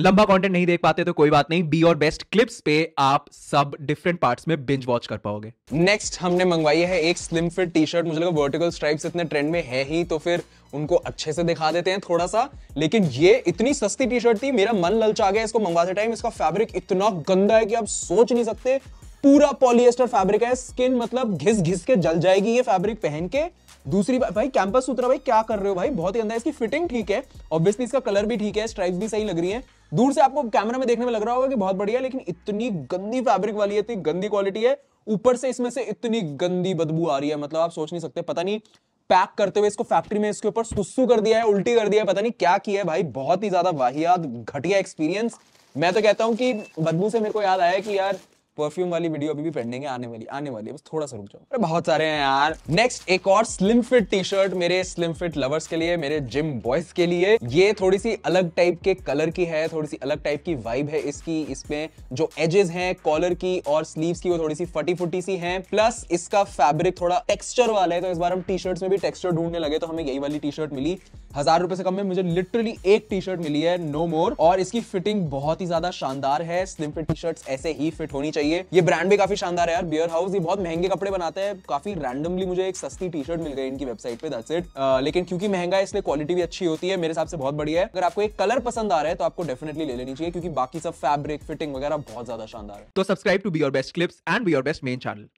लंबा कंटेंट नहीं देख पाते तो कोई बात नहीं बी और बेस्ट क्लिप्स पे आप सब डिफरेंट पार्ट्स में बिंज वॉच कर पाओगे नेक्स्ट हमने मंगवाई है एक स्लिम फिट टी शर्ट मुझे लगा वर्टिकल स्ट्राइप्स इतने ट्रेंड में है ही तो फिर उनको अच्छे से दिखा देते हैं थोड़ा सा लेकिन ये इतनी सस्ती टी शर्ट थी मेरा मन ललचा गया इसको मंगवाते टाइम इसका फैब्रिक इतना गंदा है कि आप सोच नहीं सकते पूरा पॉलिएस्टर फैब्रिक है स्किन मतलब घिस घिस के जल जाएगी ये फैब्रिक पहन के दूसरी बात भाई कैंपस सूत्रा भाई क्या कर रहे हो भाई बहुत ही अंदर इसकी फिटिंग ठीक है ऑब्वियसली इसका कलर भी ठीक है स्ट्राइप भी सही लग रही है दूर से आपको कैमरा में देखने में लग रहा होगा कि बहुत बढ़िया लेकिन इतनी गंदी फैब्रिक वाली है इतनी गंदी क्वालिटी है ऊपर से इसमें से इतनी गंदी बदबू आ रही है मतलब आप सोच नहीं सकते पता नहीं पैक करते हुए इसको फैक्ट्री में इसके ऊपर सुस्सू कर दिया है उल्टी कर दिया है पता नहीं क्या किया है भाई बहुत ही ज्यादा वाहियात घटिया एक्सपीरियंस मैं तो कहता हूं कि बदबू से मेरे को याद आया कि यार परफ्यूम वाली वीडियो अभी भी पेंडिंग है आने वाली आने वाली है बस थोड़ा सा रुक जाओ अरे बहुत सारे हैं यार नेक्स्ट एक और स्लिम फिट टी शर्ट मेरे स्लिम फिट लवर्स के लिए मेरे जिम बॉयज के लिए ये थोड़ी सी अलग टाइप के कलर की है थोड़ी सी अलग टाइप की वाइब है इसकी इसमें जो एजेस हैं कॉलर की और स्लीव्स की वो थोड़ी सी फटी फुटी सी हैं प्लस इसका फैब्रिक थोड़ा टेक्सचर वाला है तो इस बार हम टी शर्ट्स में भी टेक्सचर ढूंढने लगे तो हमें यही वाली टी शर्ट मिली हजार रुपए से कम में मुझे लिटरली एक टी शर्ट मिली है नो no मोर और इसकी फिटिंग बहुत ही ज्यादा शानदार है स्लिम फिट टी शर्ट ऐसे ही फिट होनी चाहिए ये ब्रांड भी काफी शानदार है यार बियर हाउस ये बहुत महंगे कपड़े बनाते हैं काफी रैंडमली मुझे एक सस्ती टी शर्ट मिल गई इनकी वेबसाइट पे दस इट लेकिन क्योंकि महंगा है इसलिए क्वालिटी भी अच्छी होती है मेरे हिसाब से बहुत बढ़िया है अगर आपको एक कलर पसंद आ रहा है तो आपको डेफिनेटली ले लेनी चाहिए क्योंकि बाकी सब फैब्रिक फिटिंग वगैरह बहुत ज्यादा शानदार है तो subscribe to be your best clips and be your best main channel